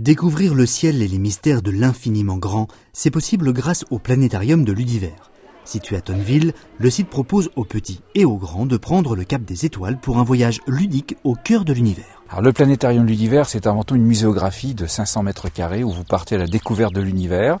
Découvrir le ciel et les mystères de l'infiniment grand, c'est possible grâce au planétarium de l'univers. Situé à Tonville, le site propose aux petits et aux grands de prendre le cap des étoiles pour un voyage ludique au cœur de l'univers. Alors, le planétarium de l'univers, c'est avant tout une muséographie de 500 mètres carrés où vous partez à la découverte de l'univers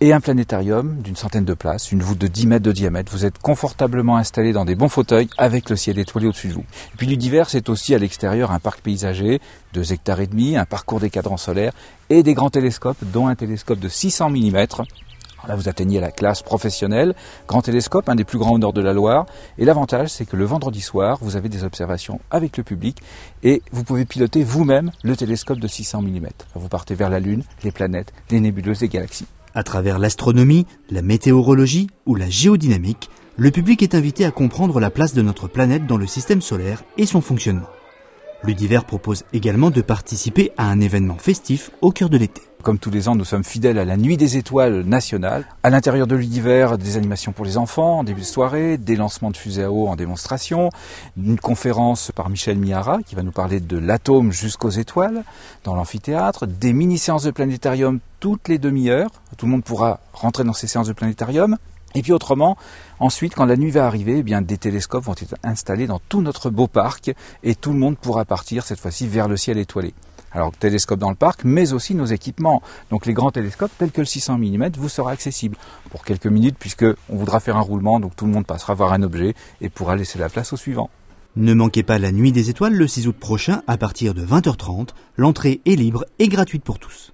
et un planétarium d'une centaine de places, une voûte de 10 mètres de diamètre. Vous êtes confortablement installé dans des bons fauteuils avec le ciel étoilé au-dessus de vous. Et puis du c'est aussi à l'extérieur un parc paysager, deux hectares et demi, un parcours des cadrans solaires et des grands télescopes, dont un télescope de 600 mm. Là, vous atteignez la classe professionnelle, grand télescope, un des plus grands au nord de la Loire. Et l'avantage, c'est que le vendredi soir, vous avez des observations avec le public et vous pouvez piloter vous-même le télescope de 600 mm. Vous partez vers la Lune, les planètes, les nébuleuses, les galaxies. À travers l'astronomie, la météorologie ou la géodynamique, le public est invité à comprendre la place de notre planète dans le système solaire et son fonctionnement. L'Udiver propose également de participer à un événement festif au cœur de l'été. Comme tous les ans, nous sommes fidèles à la Nuit des Étoiles nationale. À l'intérieur de l'univers, des animations pour les enfants des début de soirée, des lancements de fusées à eau en démonstration, une conférence par Michel Miara qui va nous parler de l'atome jusqu'aux étoiles dans l'amphithéâtre, des mini-séances de planétarium toutes les demi-heures. Tout le monde pourra rentrer dans ces séances de planétarium. Et puis autrement, ensuite, quand la nuit va arriver, eh bien, des télescopes vont être installés dans tout notre beau parc et tout le monde pourra partir cette fois-ci vers le ciel étoilé. Alors, télescope dans le parc, mais aussi nos équipements. Donc, les grands télescopes, tels que le 600 mm, vous sera accessible pour quelques minutes, puisqu'on voudra faire un roulement, donc tout le monde passera voir un objet et pourra laisser la place au suivant. Ne manquez pas la Nuit des Étoiles le 6 août prochain à partir de 20h30. L'entrée est libre et gratuite pour tous.